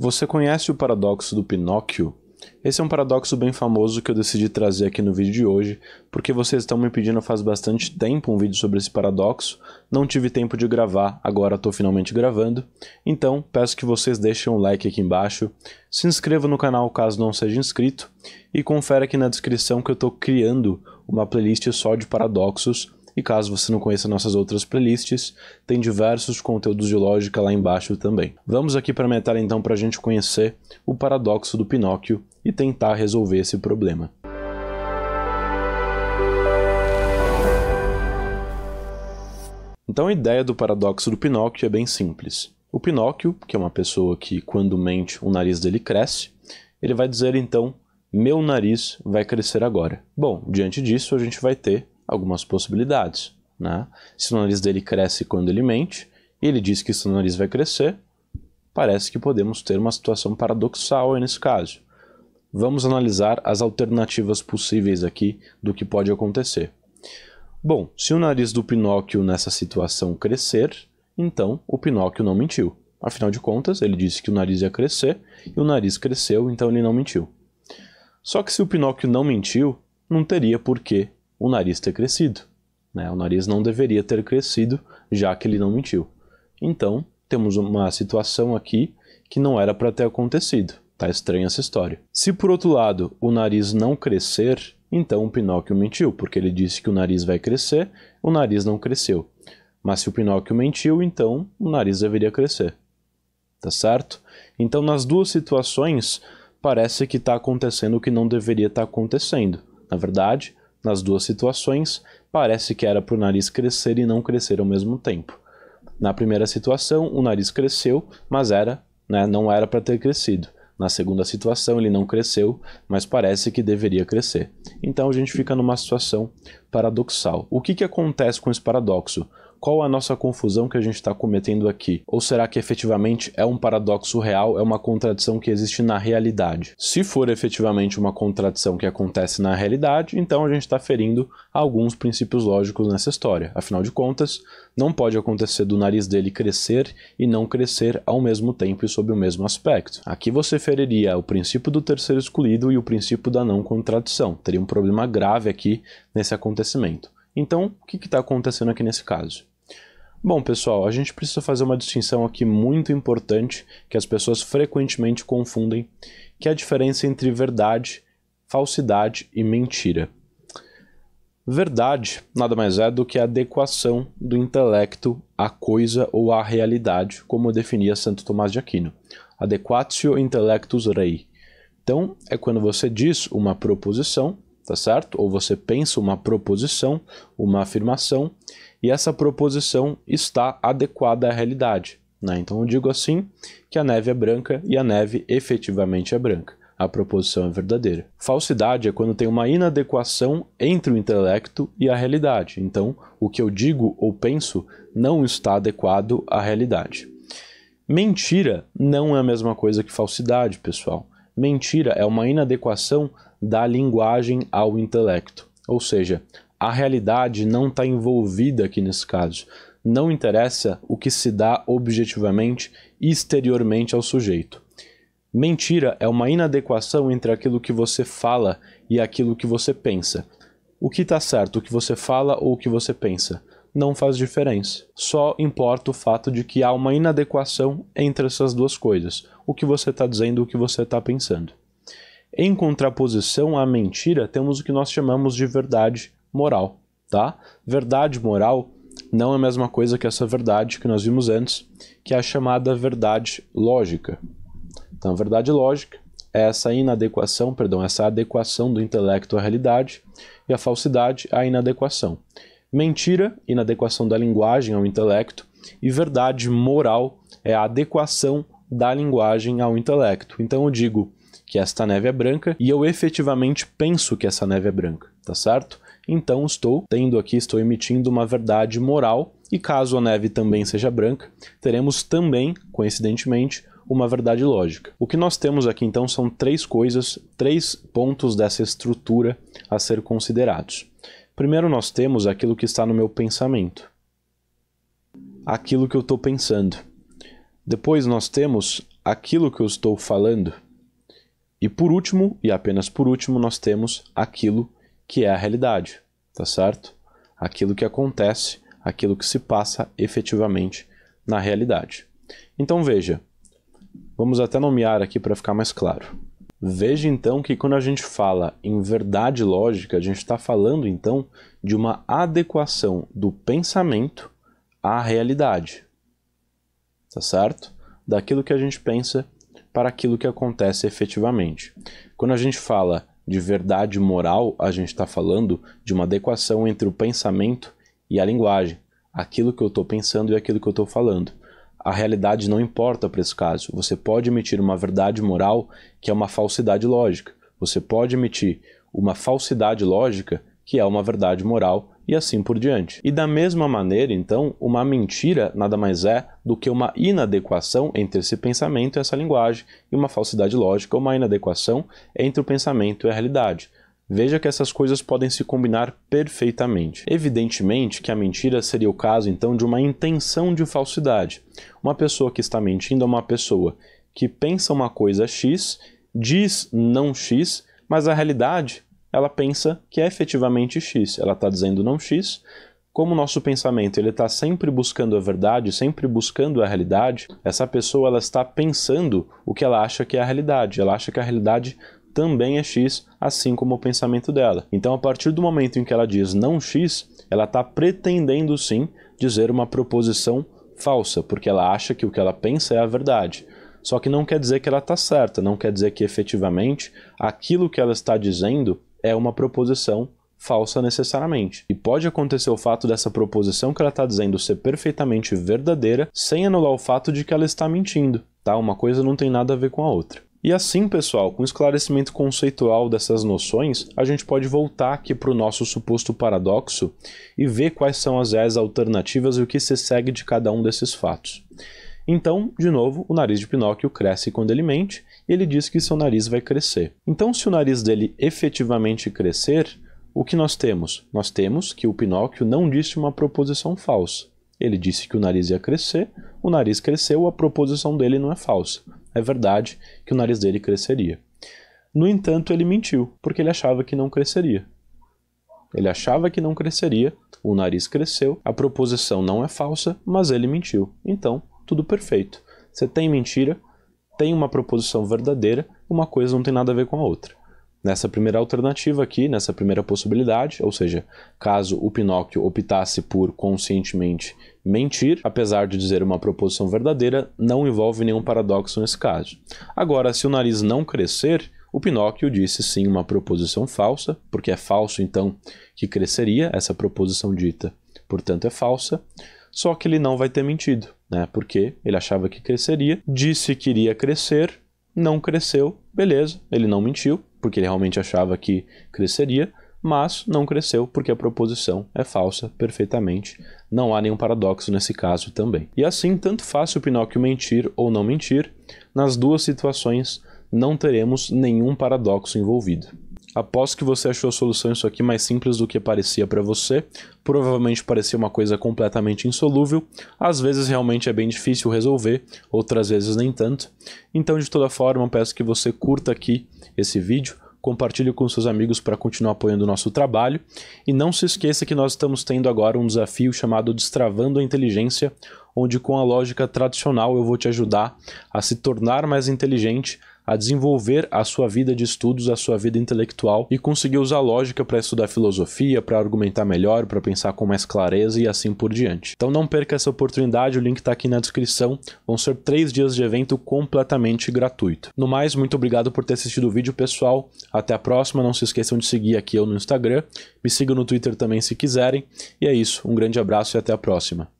Você conhece o paradoxo do Pinóquio? Esse é um paradoxo bem famoso que eu decidi trazer aqui no vídeo de hoje, porque vocês estão me pedindo faz bastante tempo um vídeo sobre esse paradoxo, não tive tempo de gravar, agora estou finalmente gravando, então peço que vocês deixem um like aqui embaixo, se inscreva no canal caso não seja inscrito, e confere aqui na descrição que eu estou criando uma playlist só de paradoxos, e caso você não conheça nossas outras playlists, tem diversos conteúdos de lógica lá embaixo também. Vamos aqui para a metade então para a gente conhecer o paradoxo do Pinóquio e tentar resolver esse problema. Então a ideia do paradoxo do Pinóquio é bem simples. O Pinóquio, que é uma pessoa que quando mente o nariz dele cresce, ele vai dizer então: "Meu nariz vai crescer agora". Bom, diante disso a gente vai ter algumas possibilidades. Né? Se o nariz dele cresce quando ele mente, e ele diz que seu nariz vai crescer, parece que podemos ter uma situação paradoxal nesse caso. Vamos analisar as alternativas possíveis aqui do que pode acontecer. Bom, se o nariz do Pinóquio nessa situação crescer, então o Pinóquio não mentiu. Afinal de contas, ele disse que o nariz ia crescer e o nariz cresceu, então ele não mentiu. Só que se o Pinóquio não mentiu, não teria por que o nariz ter crescido. Né? O nariz não deveria ter crescido, já que ele não mentiu. Então, temos uma situação aqui que não era para ter acontecido. Tá estranha essa história. Se por outro lado o nariz não crescer, então o Pinóquio mentiu, porque ele disse que o nariz vai crescer, o nariz não cresceu. Mas se o Pinóquio mentiu, então o nariz deveria crescer. Tá certo? Então nas duas situações parece que está acontecendo o que não deveria estar tá acontecendo. Na verdade, nas duas situações, parece que era para o nariz crescer e não crescer ao mesmo tempo. Na primeira situação, o nariz cresceu, mas era, né, não era para ter crescido. Na segunda situação, ele não cresceu, mas parece que deveria crescer. Então a gente fica numa situação paradoxal. O que, que acontece com esse paradoxo? Qual a nossa confusão que a gente está cometendo aqui? Ou será que efetivamente é um paradoxo real, é uma contradição que existe na realidade? Se for efetivamente uma contradição que acontece na realidade, então a gente está ferindo alguns princípios lógicos nessa história. Afinal de contas, não pode acontecer do nariz dele crescer e não crescer ao mesmo tempo e sob o mesmo aspecto. Aqui você feriria o princípio do terceiro excluído e o princípio da não contradição. Teria um problema grave aqui nesse acontecimento. Então, o que está acontecendo aqui nesse caso? Bom, pessoal, a gente precisa fazer uma distinção aqui muito importante que as pessoas frequentemente confundem, que é a diferença entre verdade, falsidade e mentira. Verdade nada mais é do que a adequação do intelecto à coisa ou à realidade, como definia Santo Tomás de Aquino. Adequatio intellectus rei. Então, é quando você diz uma proposição, tá certo? Ou você pensa uma proposição, uma afirmação, e essa proposição está adequada à realidade. Né? Então eu digo assim que a neve é branca e a neve efetivamente é branca. A proposição é verdadeira. Falsidade é quando tem uma inadequação entre o intelecto e a realidade. Então, o que eu digo ou penso não está adequado à realidade. Mentira não é a mesma coisa que falsidade, pessoal. Mentira é uma inadequação da linguagem ao intelecto. Ou seja, a realidade não está envolvida aqui nesse caso. Não interessa o que se dá objetivamente e exteriormente ao sujeito. Mentira é uma inadequação entre aquilo que você fala e aquilo que você pensa. O que está certo, o que você fala ou o que você pensa, não faz diferença. Só importa o fato de que há uma inadequação entre essas duas coisas, o que você está dizendo e o que você está pensando. Em contraposição à mentira, temos o que nós chamamos de verdade moral, tá? Verdade moral não é a mesma coisa que essa verdade que nós vimos antes, que é a chamada verdade lógica. Então, a verdade lógica é essa inadequação, perdão, essa adequação do intelecto à realidade e a falsidade à inadequação. Mentira, inadequação da linguagem ao intelecto e verdade moral é a adequação da linguagem ao intelecto. Então eu digo que esta neve é branca e eu efetivamente penso que essa neve é branca, tá certo? Então estou tendo aqui, estou emitindo uma verdade moral, e caso a neve também seja branca, teremos também, coincidentemente, uma verdade lógica. O que nós temos aqui então são três coisas, três pontos dessa estrutura a ser considerados. Primeiro, nós temos aquilo que está no meu pensamento, aquilo que eu estou pensando. Depois, nós temos aquilo que eu estou falando. E por último, e apenas por último, nós temos aquilo que é a realidade, tá certo? Aquilo que acontece, aquilo que se passa efetivamente na realidade. Então veja, vamos até nomear aqui para ficar mais claro. Veja então que quando a gente fala em verdade lógica, a gente está falando então de uma adequação do pensamento à realidade, tá certo? Daquilo que a gente pensa para aquilo que acontece efetivamente. Quando a gente fala de verdade moral, a gente está falando de uma adequação entre o pensamento e a linguagem, aquilo que eu estou pensando e aquilo que eu estou falando. A realidade não importa para esse caso. Você pode emitir uma verdade moral que é uma falsidade lógica. Você pode emitir uma falsidade lógica que é uma verdade moral e assim por diante. E da mesma maneira, então, uma mentira nada mais é do que uma inadequação entre esse pensamento e essa linguagem, e uma falsidade lógica, uma inadequação entre o pensamento e a realidade. Veja que essas coisas podem se combinar perfeitamente. Evidentemente que a mentira seria o caso então de uma intenção de falsidade. Uma pessoa que está mentindo é uma pessoa que pensa uma coisa X, diz não X, mas a realidade ela pensa que é efetivamente X. Ela está dizendo não X. Como o nosso pensamento ele está sempre buscando a verdade, sempre buscando a realidade, essa pessoa ela está pensando o que ela acha que é a realidade. Ela acha que a realidade também é X, assim como o pensamento dela. Então, a partir do momento em que ela diz não X, ela está pretendendo sim dizer uma proposição falsa, porque ela acha que o que ela pensa é a verdade. Só que não quer dizer que ela está certa, não quer dizer que efetivamente aquilo que ela está dizendo é uma proposição falsa necessariamente. E pode acontecer o fato dessa proposição que ela está dizendo ser perfeitamente verdadeira, sem anular o fato de que ela está mentindo, tá? Uma coisa não tem nada a ver com a outra. E assim, pessoal, com o esclarecimento conceitual dessas noções, a gente pode voltar aqui para o nosso suposto paradoxo e ver quais são as alternativas e o que se segue de cada um desses fatos. Então, de novo, o nariz de Pinóquio cresce quando ele mente, ele diz que seu nariz vai crescer. Então, se o nariz dele efetivamente crescer, o que nós temos? Nós temos que o Pinóquio não disse uma proposição falsa. Ele disse que o nariz ia crescer, o nariz cresceu, a proposição dele não é falsa. É verdade que o nariz dele cresceria. No entanto, ele mentiu, porque ele achava que não cresceria. Ele achava que não cresceria, o nariz cresceu, a proposição não é falsa, mas ele mentiu. Então, tudo perfeito. Você tem mentira, tem uma proposição verdadeira, uma coisa não tem nada a ver com a outra. Nessa primeira alternativa aqui, nessa primeira possibilidade, ou seja, caso o Pinóquio optasse por conscientemente mentir, apesar de dizer uma proposição verdadeira, não envolve nenhum paradoxo nesse caso. Agora, se o nariz não crescer, o Pinóquio disse sim uma proposição falsa, porque é falso então que cresceria, essa proposição dita, portanto, é falsa. Só que ele não vai ter mentido, né? Porque ele achava que cresceria, disse que iria crescer, não cresceu, beleza, ele não mentiu, porque ele realmente achava que cresceria, mas não cresceu porque a proposição é falsa perfeitamente. Não há nenhum paradoxo nesse caso também. E assim, tanto faz o Pinóquio mentir ou não mentir, nas duas situações não teremos nenhum paradoxo envolvido. Após que você achou a solução isso aqui mais simples do que parecia para você, provavelmente parecia uma coisa completamente insolúvel, às vezes realmente é bem difícil resolver, outras vezes nem tanto. Então, de toda forma, peço que você curta aqui esse vídeo, compartilhe com seus amigos para continuar apoiando o nosso trabalho e não se esqueça que nós estamos tendo agora um desafio chamado Destravando a Inteligência, onde com a lógica tradicional eu vou te ajudar a se tornar mais inteligente a desenvolver a sua vida de estudos, a sua vida intelectual e conseguir usar lógica para estudar filosofia, para argumentar melhor, para pensar com mais clareza e assim por diante. Então não perca essa oportunidade, o link está aqui na descrição. Vão ser três dias de evento completamente gratuito. No mais, muito obrigado por ter assistido o vídeo, pessoal. Até a próxima. Não se esqueçam de seguir aqui eu no Instagram. Me sigam no Twitter também se quiserem. E é isso. Um grande abraço e até a próxima.